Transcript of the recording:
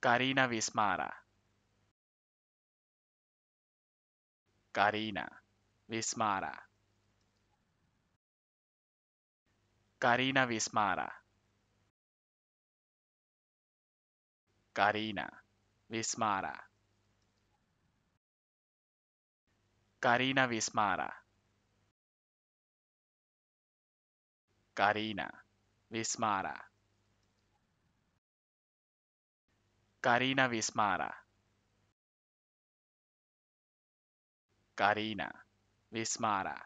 Karina Vismara. Karina Vismara. Karina Vismara. Karina Vismara. Karina Vismara. Karina Vismara. Karina Vismara. Karina Vismara.